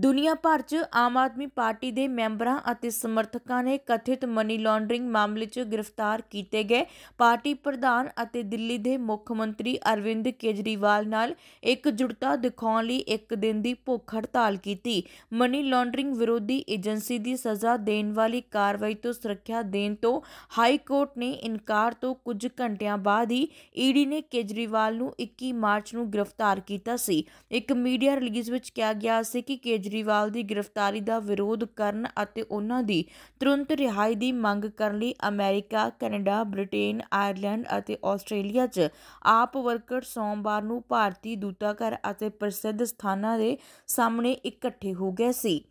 ਦੁਨੀਆ ਭਰ 'ਚ ਆਮ ਆਦਮੀ ਪਾਰਟੀ ਦੇ ਮੈਂਬਰਾਂ ਅਤੇ ਸਮਰਥਕਾਂ ਨੇ ਕਥਿਤ ਮਨੀ ਲਾਂਡਰਿੰਗ ਮਾਮਲੇ 'ਚ ਗ੍ਰਿਫਤਾਰ ਕੀਤੇ ਗਏ ਪਾਰਟੀ ਪ੍ਰਧਾਨ ਅਤੇ ਦਿੱਲੀ ਦੇ ਮੁੱਖ ਮੰਤਰੀ ਅਰਵਿੰਦ ਕੇਜਰੀਵਾਲ ਨਾਲ ਇੱਕ ਜੁੜਤਾ ਦਿਖਾਉਣ ਲਈ ਇੱਕ ਦਿਨ ਦੀ ਭੁੱਖ ਹੜਤਾਲ ਕੀਤੀ ਮਨੀ ਲਾਂਡਰਿੰਗ ਵਿਰੋਧੀ ਏਜੰਸੀ ਦੀ ਸਜ਼ਾ ਦੇਣ ਵਾਲੀ ਕਾਰਵਾਈ ਤੋਂ ਸੁਰੱਖਿਆ ਦੇਣ ਤੋਂ ਹਾਈ ਕੋਰਟ ਨੇ ਇਨਕਾਰ ਤੋਂ ਕੁਝ ਘੰਟਿਆਂ ਬਾਅਦ ਹੀ ਈਡੀ ਨੇ ਕੇਜਰੀਵਾਲ ਨੂੰ 21 ਮਾਰਚ ਨੂੰ ਗ੍ਰਿਫਤਾਰ ਕੀਤਾ ਸੀ ਇੱਕ ਮੀਡੀਆ ਰਿਲੀਜ਼ ਵਿੱਚ ਕਿਹਾ ਗਿਆ ਸੀ ਕਿ ਕੇਜਰੀਵਾਲ ਦੀ ਗ੍ਰਿਫਤਾਰੀ ਦਾ ਵਿਰੋਧ ਕਰਨ ਅਤੇ ਉਨ੍ਹਾਂ ਦੀ ਤੁਰੰਤ ਰਿਹਾਈ ਦੀ ਮੰਗ ਕਰਨ ਲਈ ਅਮਰੀਕਾ ਕੈਨੇਡਾ ਬ੍ਰਿਟੇਨ ਆਇਰਲੈਂਡ ਅਤੇ ਆਸਟ੍ਰੇਲੀਆ 'ਚ ਆਪ ਵਰਕਰ ਸੋਮਵਾਰ ਨੂੰ ਭਾਰਤੀ ਦੂਤਾਘਰ ਅਤੇ ਪ੍ਰਸਿੱਧ ਸਥਾਨਾਂ ਦੇ ਸਾਹਮਣੇ ਇਕੱਠੇ ਹੋ ਗਏ ਸੀ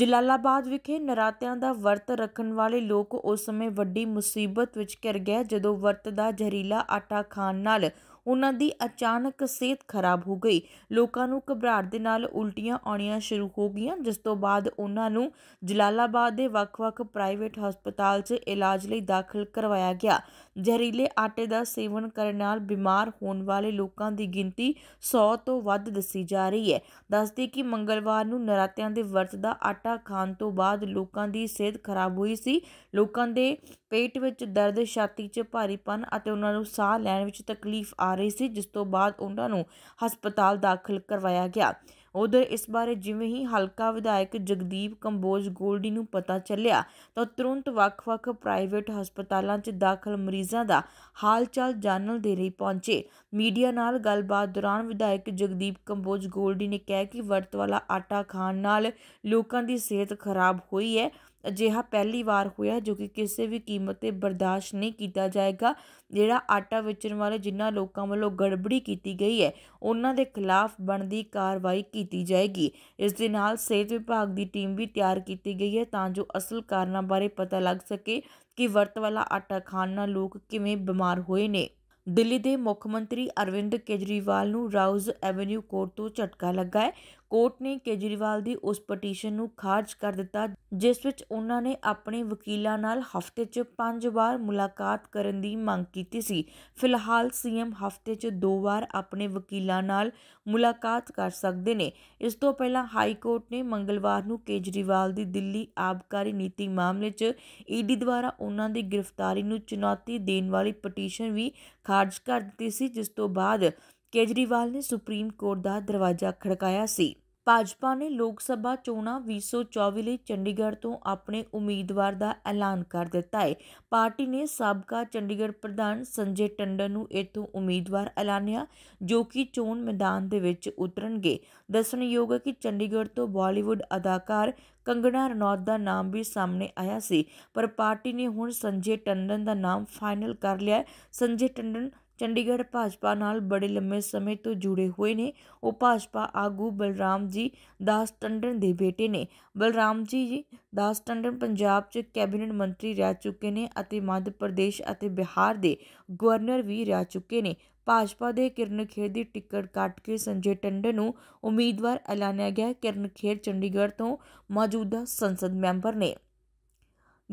ਜਲਾਲਾਬਾਦ ਵਿਖੇ ਨਰਾਤਿਆਂ ਦਾ ਵਰਤ ਰੱਖਣ ਵਾਲੇ ਲੋਕ ਉਸ ਸਮੇਂ ਵੱਡੀ ਮੁਸੀਬਤ ਵਿੱਚ ਘਿਰ ਗਏ ਜਦੋਂ ਵਰਤ ਦਾ ਜ਼ਹਿਰੀਲਾ ਆਟਾ ਖਾਣ ਨਾਲ ਉਹਨਾਂ ਦੀ ਅਚਾਨਕ ਸਿਹਤ ਖਰਾਬ ਹੋ ਗਈ ਲੋਕਾਂ ਨੂੰ ਘਬਰਾਹਟ ਦੇ ਨਾਲ ਉਲਟੀਆਂ ਆਉਣੀਆਂ ਸ਼ੁਰੂ ਹੋ ਗਈਆਂ ਜਿਸ ਤੋਂ ਬਾਅਦ ਉਹਨਾਂ ਨੂੰ ਜਲਾਲਾਬਾਦ ਦੇ ਵੱਖ-ਵੱਖ ਪ੍ਰਾਈਵੇਟ ਹਸਪਤਾਲ 'ਚ ਇਲਾਜ ਲਈ ਦਾਖਲ ਕਰਵਾਇਆ ਗਿਆ ਜ਼ਹਿਰੀਲੇ ਆਟੇ ਦਾ ਸੇਵਨ ਕਰਨ ਨਾਲ ਬਿਮਾਰ ਹੋਣ ਵਾਲੇ ਲੋਕਾਂ ਦੀ ਗਿਣਤੀ 100 ਤੋਂ ਵੱਧ ਦੱਸੀ ਜਾ ਰਹੀ ਹੈ ਦੱਸਦੇ ਕਿ ਮੰਗਲਵਾਰ ਨੂੰ ਨਰਾਤਿਆਂ ਦੇ ਵਰਤ ਦਾ ਆਟਾ ਖਾਣ ਤੋਂ ਬਾਅਦ ਲੋਕਾਂ ਦੀ ਸਿਹਤ ਖਰਾਬ ਹੋਈ ਸੀ ਲੋਕਾਂ ਦੇ ਪੇਟ ਵਿੱਚ ਦਰਦ ਛਾਤੀ 'ਚ ਭਾਰੀਪਨ ਅਤੇ ਉਹਨਾਂ ਨੂੰ ਸਾਹ ਲੈਣ ਵਿੱਚ ਤਕਲੀਫ ਆ ਰਹੀ ਸੀ ਜਿਸ ਤੋਂ ਬਾਅਦ ਉਹਨਾਂ ਨੂੰ ਹਸਪਤਾਲ ਦਾਖਲ ਕਰਵਾਇਆ ਗਿਆ ਉਧਰ ਇਸ ਬਾਰੇ ਜਿਵੇਂ ਹੀ ਹਲਕਾ ਵਿਧਾਇਕ ਜਗਦੀਪ ਕੰਬੋਜ ਗੋਲਡੀ ਨੂੰ ਪਤਾ ਚੱਲਿਆ ਤਾਂ ਤੁਰੰਤ ਵੱਖ-ਵੱਖ ਪ੍ਰਾਈਵੇਟ ਹਸਪਤਾਲਾਂ 'ਚ ਦਾਖਲ ਮਰੀਜ਼ਾਂ ਦਾ ਹਾਲਚਾਲ ਜਾਣਨ ਦੇ ਲਈ ਪਹੁੰਚੇ ਮੀਡੀਆ ਨਾਲ ਗੱਲਬਾਤ ਦੌਰਾਨ ਵਿਧਾਇਕ ਜਗਦੀਪ ਕੰਬੋਜ ਗੋਲਡੀ ਨੇ ਕਿਹਾ ਕਿ ਵਰਤ ਵਾਲਾ ਆਟਾ ਖਾਣ ਨਾਲ ਲੋਕਾਂ ਦੀ ਸਿਹਤ ਖਰਾਬ ਹੋਈ ਹੈ ਅਜਿਹਾ ਪਹਿਲੀ ਵਾਰ ਹੋਇਆ ਜੋ ਕਿ ਕਿਸੇ ਵੀ ਕੀਮਤ ਤੇ ਬਰਦਾਸ਼ਤ ਨਹੀਂ ਕੀਤਾ ਜਾਏਗਾ ਜਿਹੜਾ ਆਟਾ ਵੇਚਣ ਵਾਲੇ ਜਿਨ੍ਹਾਂ ਲੋਕਾਂ ਵੱਲੋਂ ਗੜਬੜੀ ਕੀਤੀ ਗਈ ਹੈ ਉਹਨਾਂ ਦੇ ਖਿਲਾਫ ਬਣਦੀ ਕਾਰਵਾਈ ਕੀਤੀ ਜਾਏਗੀ ਇਸ ਦੇ ਨਾਲ ਸਿਹਤ ਵਿਭਾਗ ਦੀ ਟੀਮ ਵੀ ਤਿਆਰ ਕੀਤੀ ਗਈ ਹੈ ਤਾਂ ਜੋ ਅਸਲ ਕਾਰਨਾਂ ਬਾਰੇ ਪਤਾ ਲੱਗ ਸਕੇ ਕਿ ਵਰਤ ਵਾਲਾ ਆਟਾ ਖਾਣ ਨਾਲ ਲੋਕ ਕਿਵੇਂ ਬਿਮਾਰ ਹੋਏ ਨੇ ਦਿੱਲੀ ਦੇ ਮੁੱਖ ਮੰਤਰੀ ਅਰਵਿੰਦ ਕੇਜਰੀਵਾਲ ਨੂੰ ਰਾਉਜ਼ ਐਵੇਨਿਊ ਕੋਰਟ ਤੋਂ ਝਟਕਾ ਲੱਗਾ ਹੈ ਕੋਰਟ ਨੇ ਕੇਜਰੀਵਾਲ ਦੀ ਉਸ ਪਟੀਸ਼ਨ ਨੂੰ ਖਾਰਜ ਕਰ ਦਿੱਤਾ ਜਿਸ ਵਿੱਚ ਉਹਨਾਂ ਨੇ ਆਪਣੇ ਵਕੀਲਾਂ ਨਾਲ ਹਫ਼ਤੇ 'ਚ 5 ਵਾਰ ਮੁਲਾਕਾਤ ਕਰਨ ਦੀ ਮੰਗ ਕੀਤੀ ਸੀ ਫਿਲਹਾਲ ਸੀਐਮ ਹਫ਼ਤੇ 'ਚ 2 ਵਾਰ ਆਪਣੇ ਵਕੀਲਾਂ ਨਾਲ ਮੁਲਾਕਾਤ ਕਰ ਸਕਦੇ ਨੇ ਇਸ ਤੋਂ ਪਹਿਲਾਂ ਹਾਈ ਕੋਰਟ ਨੇ ਮੰਗਲਵਾਰ ਨੂੰ ਕੇਜਰੀਵਾਲ ਦੀ ਦਿੱਲੀ ਆਬਕਾਰੀ ਨੀਤੀ ਮਾਮਲੇ 'ਚ ਈਡੀ ਦੁਆਰਾ ਉਹਨਾਂ ਦੀ ਗ੍ਰਿਫਤਾਰੀ ਨੂੰ ਚੁਣੌਤੀ ਦੇਣ ਵਾਲੀ ਪਟੀਸ਼ਨ ਵੀ ਖਾਰਜ ਕਰ ਦਿੱਤੀ ਸੀ ਜਿਸ ਤੋਂ ਬਾਅਦ ਕੇਜਰੀਵਾਲ ਨੇ ਸੁਪਰੀਮ ਕੋਰਟ ਦਾ ਦਰਵਾਜ਼ਾ ਖੜਕਾਇਆ ਸੀ ਭਾਜਪਾ ਨੇ ਲੋਕ ਸਭਾ ਚੋਣਾਂ 2024 ਲਈ ਚੰਡੀਗੜ੍ਹ ਤੋਂ ਆਪਣੇ ਉਮੀਦਵਾਰ ਦਾ ਐਲਾਨ ਕਰ ਦਿੱਤਾ ਹੈ ਪਾਰਟੀ ਨੇ ਸਾਬਕਾ ਚੰਡੀਗੜ੍ਹ ਪ੍ਰਧਾਨ ਸੰਜੇ ਟੰਡਨ ਨੂੰ ਇਥੋਂ ਉਮੀਦਵਾਰ ਐਲਾਨਿਆ ਜੋ ਕਿ ਚੋਣ ਮੈਦਾਨ ਦੇ ਵਿੱਚ ਉਤਰਨਗੇ ਦੱਸਣਯੋਗ ਹੈ ਕਿ ਚੰਡੀਗੜ੍ਹ ਤੋਂ ਬਾਲੀਵੁੱਡ ਅਦਾਕਾਰ ਕੰਗਣਾ ਰਣੌਤ ਦਾ ਨਾਮ ਵੀ ਸਾਹਮਣੇ ਆਇਆ ਸੀ ਪਰ ਪਾਰਟੀ ਨੇ ਹੁਣ ਸੰਜੇ ਟੰਡਨ ਦਾ ਨਾਮ ਫਾਈਨਲ ਕਰ ਲਿਆ ਸੰਜੇ ਟੰਡਨ ਚੰਡੀਗੜ੍ਹ ਭਾਜਪਾ ਨਾਲ ਬੜੇ ਲੰਮੇ ਸਮੇਂ ਤੋਂ ਜੁੜੇ ਹੋਏ ਨੇ ਉਹ ਭਾਜਪਾ ਆਗੂ ਬਲਰਾਮ ਜੀ ਦਾਸ ਟੰਡਨ ਦੇ ਬੇਟੇ ਨੇ ਬਲਰਾਮ ਜੀ ਦਾਸ ਟੰਡਨ ਪੰਜਾਬ 'ਚ ਕੈਬਨਿਟ ਮੰਤਰੀ ਰਹਿ ਚੁੱਕੇ ਨੇ ਅਤੇ ਮੱਧ ਪ੍ਰਦੇਸ਼ ਅਤੇ ਬਿਹਾਰ ਦੇ ਗਵਰਨਰ ਵੀ ਰਹਿ ਚੁੱਕੇ ਨੇ ਭਾਜਪਾ ਦੇ ਕਿਰਨ ਖੇਰ ਦੀ ਟਿਕਟ ਕੱਟ ਕੇ ਸੰਜੇ ਟੰਡਨ ਨੂੰ ਉਮੀਦਵਾਰ ਐਲਾਨਿਆ ਗਿਆ ਕਿਰਨ ਖੇਰ ਚੰਡੀਗੜ੍ਹ ਤੋਂ ਮੌਜੂਦਾ ਸੰਸਦ ਮੈਂਬਰ ਨੇ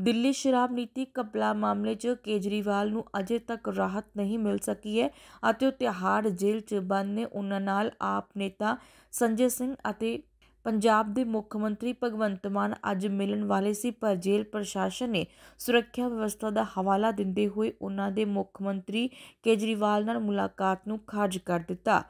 ਦਿੱਲੀ ਸ਼ਰਾਬ ਨੀਤੀ ਕਪਲਾ ਮਾਮਲੇ 'ਚ ਕੇਜਰੀਵਾਲ ਨੂੰ ਅਜੇ ਤੱਕ ਰਾਹਤ ਨਹੀਂ ਮਿਲ ਸਕੀ ਹੈ ਅਤੇ ਉਹ ਤਿਹਾੜ ਜੇਲ੍ਹ 'ਚ ਬੰਦ ਨੇ ਉਹਨਾਂ ਨਾਲ ਆਪ ਨੇਤਾ ਸੰਜੇ ਸਿੰਘ ਅਤੇ ਪੰਜਾਬ ਦੇ ਮੁੱਖ ਮੰਤਰੀ ਭਗਵੰਤ ਮਾਨ ਅੱਜ ਮਿਲਣ ਵਾਲੇ ਸੀ ਪਰ ਜੇਲ੍ਹ ਪ੍ਰਸ਼ਾਸਨ ਨੇ ਸੁਰੱਖਿਆ ਵਿਵਸਥਾ ਦਾ ਹਵਾਲਾ ਦਿੰਦੇ ਹੋਏ ਉਹਨਾਂ ਦੇ ਮੁੱਖ ਮੰਤਰੀ ਕੇਜਰੀਵਾਲ ਨਾਲ ਮੁਲਾਕਾਤ ਨੂੰ ਖਾਰਜ ਕਰ ਦਿੱਤਾ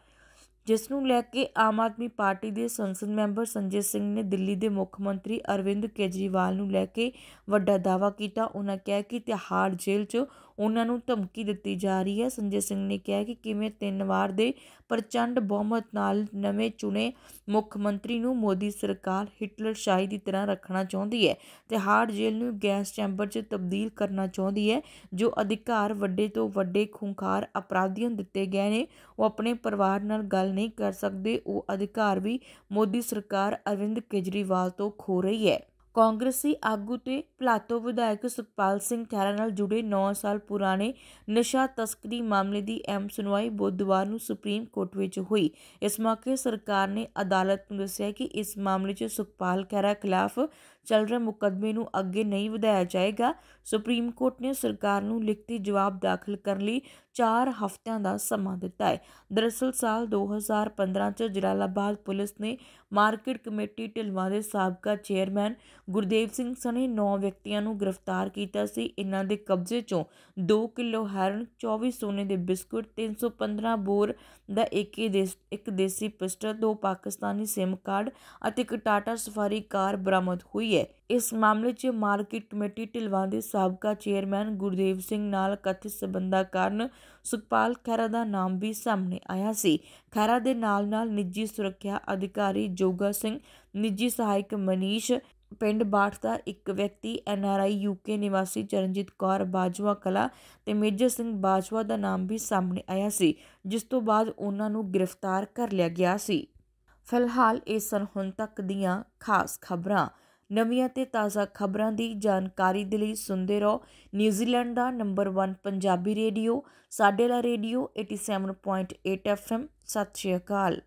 ਜਿਸ ਨੂੰ ਲੈ ਕੇ ਆਮ ਆਦਮੀ ਪਾਰਟੀ ਦੇ ਸੰਸਦ ਮੈਂਬਰ ਸੰਜੇ ਸਿੰਘ ਨੇ ਦਿੱਲੀ ਦੇ ਮੁੱਖ ਮੰਤਰੀ ਅਰਵਿੰਦ ਕੇਜਰੀਵਾਲ ਨੂੰ ਲੈ ਕੇ ਵੱਡਾ ਦਾਵਾ ਕੀਤਾ ਉਹਨਾਂ ਕਿਹਾ ਕਿ ਤਿਹਾੜ ਜੇਲ੍ਹ 'ਚ ਉਹਨਾਂ ਨੂੰ ਧਮਕੀ ਦਿੱਤੀ ਜਾ ਰਹੀ ਹੈ ਸੰਜੇ ਸਿੰਘ ਨੇ ਕਿਹਾ ਕਿ ਕਿਵੇਂ ਤਿੰਨ ਵਾਰ ਦੇ ਪ੍ਰਚੰਡ ਬਹੁਮਤ ਨਾਲ ਨਵੇਂ ਚੁਣੇ ਮੁੱਖ ਮੰਤਰੀ ਨੂੰ ਮੋਦੀ ਸਰਕਾਰ ਹਿਟਲਰ ਸ਼ਾਹੀ ਦੀ ਤਰ੍ਹਾਂ ਰੱਖਣਾ ਚਾਹੁੰਦੀ ਹੈ ਤਿਹਾੜ ਜੇਲ੍ਹ ਨੂੰ ਗੈਸ ਚੈਂਬਰ 'ਚ ਤਬਦੀਲ ਕਰਨਾ ਚਾਹੁੰਦੀ ਹੈ ਜੋ ਅਧਿਕਾਰ ਵੱਡੇ ਤੋਂ ਵੱਡੇ ਖੁੰਖਾਰ ਅਪਰਾਧੀਆਂ ਦਿੱਤੇ ਗਏ ਨੇ ਉਹ ਆਪਣੇ ਪਰਿਵਾਰ ਨਾਲ ਗੱਲ ਨਹੀਂ ਕਰ ਸਕਦੇ ਉਹ ਅਧਿਕਾਰ ਵੀ ਮੋਦੀ ਸਰਕਾਰ ਅਰਵਿੰਦ ਕੇਜਰੀਵਾਲ ਤੋਂ ਖੋ ਰਹੀ ਹੈ ਕਾਂਗਰਸੀ ਆਗੂ ਤੇ ਪਲਾਟੋ ਵਿਧਾਇਕ ਸੁਖਪਾਲ ਸਿੰਘ ਖਹਿਰਾ ਨਾਲ ਜੁੜੇ 9 ਸਾਲ ਪੁਰਾਣੇ ਨਸ਼ਾ ਤਸਕਰੀ ਮਾਮਲੇ ਦੀ ਐਮ ਸੁਣਵਾਈ ਬੁੱਧਵਾਰ ਨੂੰ ਸੁਪਰੀਮ ਕੋਰਟ ਵਿੱਚ ਹੋਈ ਇਸ ਮੌਕੇ ਸਰਕਾਰ ਨੇ ਅਦਾਲਤ ਨੂੰ ਦੱਸਿਆ ਕਿ ਇਸ ਮਾਮਲੇ 'ਚ ਸੁਖਪਾਲ ਖਹਿਰਾ ਖਿਲਾਫ ਚੱਲ ਰਹੇ ਮੁਕਦਮੇ ਨੂੰ ਅੱਗੇ ਨਹੀਂ ਵਧਾਇਆ ਜਾਏਗਾ ਸੁਪਰੀਮ ਕੋਰਟ ਨੇ ਸਰਕਾਰ ਨੂੰ ਲਿਖਤੀ ਜਵਾਬ ਦਾਖਲ ਕਰਨ ਲਈ 4 ਹਫ਼ਤਿਆਂ ਦਾ ਸਮਾਂ ਦਿੱਤਾ ਹੈ ਦਰਅਸਲ ਸਾਲ 2015 ਚ ਜਲਾਲਾਬਾਦ ਪੁਲਿਸ ਨੇ ਮਾਰਕੀਟ ਕਮੇਟੀ ਢਿਲਵਾ ਦੇ ਸਾਬਕਾ ਚੇਅਰਮੈਨ ਗੁਰਦੇਵ ਸਿੰਘ ਸਣੇ 9 ਵਿਅਕਤੀਆਂ ਨੂੰ ਗ੍ਰਿਫਤਾਰ ਕੀਤਾ ਸੀ ਇਹਨਾਂ ਦੇ ਕਬਜ਼ੇ ਚੋਂ 2 ਕਿਲੋ ਹੈਰਨ 24 ਸੋਨੇ ਦੇ ਬਿਸਕੁਟ 315 ਬੋਰ ਦਾ ਇੱਕ ਇੱਕ ਦੇਸੀ ਪਿਸਟਲ ਦੋ ਪਾਕਿਸਤਾਨੀ ਸਿਮ ਕਾਰਡ ਅਤੇ ਇੱਕ ਟਾਟਾ ਸਫਾਰੀ ਕਾਰ ਬਰਾਮਦ ਹੋਈ ਹੈ ਇਸ ਮਾਮਲੇ 'ਚ ਮਾਰਕੀਟ ਕਮੇਟੀ ਢਿਲਵਾਂ ਦੇ ਸਾਬਕਾ ਚੇਅਰਮੈਨ ਗੁਰਦੇਵ ਸਿੰਘ ਨਾਲ ਕਥਿਤ ਸਬੰਧਾ ਕਾਰਨ ਸੁਖਪਾਲ ਖਹਿਰਾ ਦਾ ਨਾਮ ਵੀ ਸਾਹਮਣੇ ਆਇਆ ਸੀ ਖਹਿਰਾ ਦੇ ਨਾਲ-ਨਾਲ ਨਿੱਜੀ ਸੁਰੱਖਿਆ ਅਧਿਕਾਰੀ ਜੋਗਾ ਸਿੰਘ ਨਿੱਜੀ ਸਹਾਇਕ ਮਨੀਸ਼ ਪਿੰਡ ਬਾਠ ਦਾ ਇੱਕ ਵਿਅਕਤੀ ਐਨ ਆਰ ਆਈ ਯੂਕੇ ਨਿਵਾਸੀ ਚਰਨਜੀਤ ਕੌਰ ਬਾਜਵਾ ਕਲਾ ਤੇ ਮੇਜਰ ਸਿੰਘ ਬਾਜਵਾ ਦਾ ਨਾਮ ਵੀ ਸਾਹਮਣੇ ਆਇਆ ਸੀ ਜਿਸ ਤੋਂ ਬਾਅਦ ਉਹਨਾਂ ਨੂੰ ਗ੍ਰਿਫਤਾਰ ਕਰ ਲਿਆ ਗਿਆ ਸੀ ਫਿਲਹਾਲ ਇਹ ਸਨ ਹੁਣ ਤੱਕ ਦੀਆਂ ਖਾਸ ਖਬਰਾਂ ਨਵੀਆਂ ਤੇ ਤਾਜ਼ਾ ਖਬਰਾਂ ਦੀ ਜਾਣਕਾਰੀ ਦੇ ਲਈ ਸੁਣਦੇ ਰਹੋ ਨਿਊਜ਼ੀਲੈਂਡ ਦਾ ਨੰਬਰ 1 ਪੰਜਾਬੀ ਰੇਡੀਓ ਸਾਡੇ ਲਾ ਰੇਡੀਓ 87.8 FM ਸਤਿ ਸ਼੍ਰੀ ਅਕਾਲ